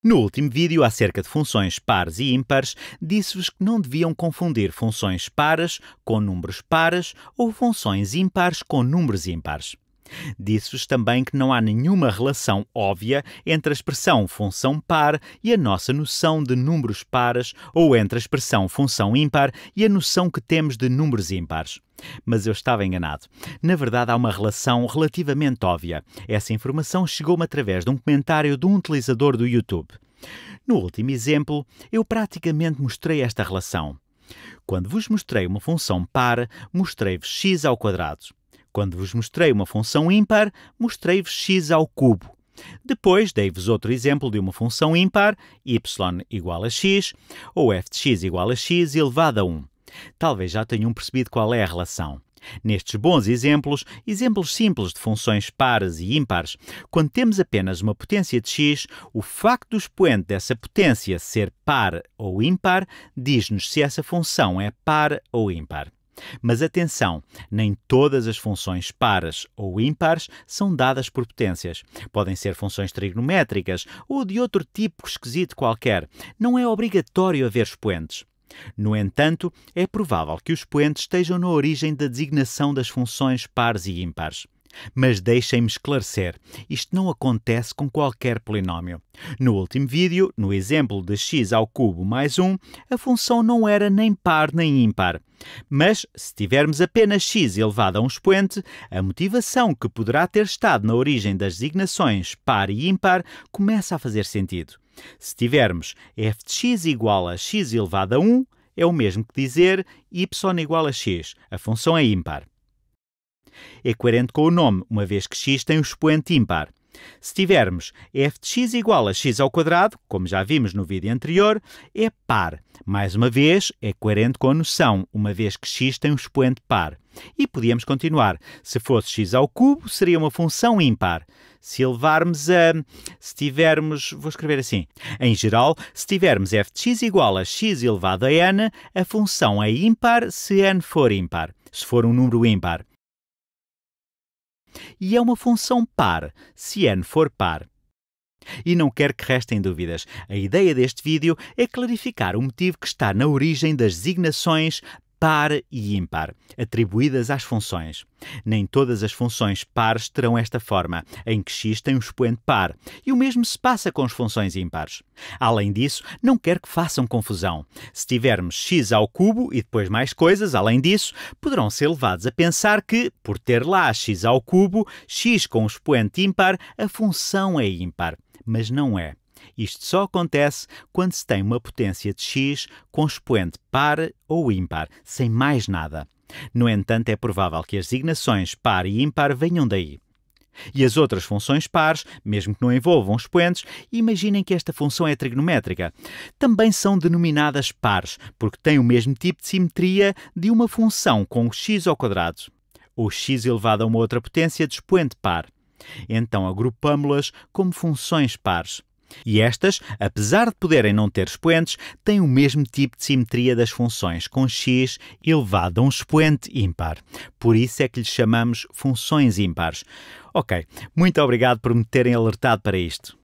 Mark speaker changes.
Speaker 1: No último vídeo acerca de funções pares e ímpares, disse-vos que não deviam confundir funções pares com números pares ou funções ímpares com números ímpares. Disse-vos também que não há nenhuma relação óbvia entre a expressão função par e a nossa noção de números pares ou entre a expressão função ímpar e a noção que temos de números ímpares. Mas eu estava enganado. Na verdade, há uma relação relativamente óbvia. Essa informação chegou-me através de um comentário de um utilizador do YouTube. No último exemplo, eu praticamente mostrei esta relação. Quando vos mostrei uma função par, mostrei-vos x ao quadrado. Quando vos mostrei uma função ímpar, mostrei-vos x ao cubo. Depois dei-vos outro exemplo de uma função ímpar, y igual a x, ou f de x igual a x elevado a 1. Talvez já tenham percebido qual é a relação. Nestes bons exemplos, exemplos simples de funções pares e ímpares, quando temos apenas uma potência de x, o facto do expoente dessa potência ser par ou ímpar diz-nos se essa função é par ou ímpar. Mas atenção, nem todas as funções pares ou ímpares são dadas por potências. Podem ser funções trigonométricas ou de outro tipo esquisito qualquer. Não é obrigatório haver expoentes. No entanto, é provável que os expoentes estejam na origem da designação das funções pares e ímpares. Mas deixem-me esclarecer, isto não acontece com qualquer polinómio. No último vídeo, no exemplo de x ao cubo mais 1, a função não era nem par nem ímpar. Mas, se tivermos apenas x elevado a um expoente, a motivação que poderá ter estado na origem das designações par e ímpar começa a fazer sentido. Se tivermos f de x igual a x elevado a 1, é o mesmo que dizer y igual a x. A função é ímpar é coerente com o nome, uma vez que x tem um expoente ímpar. Se tivermos f de x igual a x ao quadrado, como já vimos no vídeo anterior, é par. Mais uma vez, é coerente com a noção, uma vez que x tem um expoente par. E podíamos continuar. Se fosse x ao cubo, seria uma função ímpar. Se elevarmos a... se tivermos... vou escrever assim. Em geral, se tivermos f de x igual a x elevado a n, a função é ímpar se n for ímpar, se for um número ímpar. E é uma função par, se n for par. E não quero que restem dúvidas. A ideia deste vídeo é clarificar o motivo que está na origem das designações par e ímpar, atribuídas às funções. Nem todas as funções pares terão esta forma, em que x tem um expoente par, e o mesmo se passa com as funções ímpares. Além disso, não quero que façam confusão. Se tivermos x ao cubo e depois mais coisas, além disso, poderão ser levados a pensar que, por ter lá x ao cubo, x com um expoente ímpar, a função é ímpar. Mas não é. Isto só acontece quando se tem uma potência de x com expoente par ou ímpar, sem mais nada. No entanto, é provável que as designações par e ímpar venham daí. E as outras funções pares, mesmo que não envolvam expoentes, imaginem que esta função é trigonométrica. Também são denominadas pares, porque têm o mesmo tipo de simetria de uma função com x ao quadrado, ou x elevado a uma outra potência de expoente par. Então agrupámo las como funções pares. E estas, apesar de poderem não ter expoentes, têm o mesmo tipo de simetria das funções, com x elevado a um expoente ímpar. Por isso é que lhes chamamos funções ímpares. Ok, muito obrigado por me terem alertado para isto.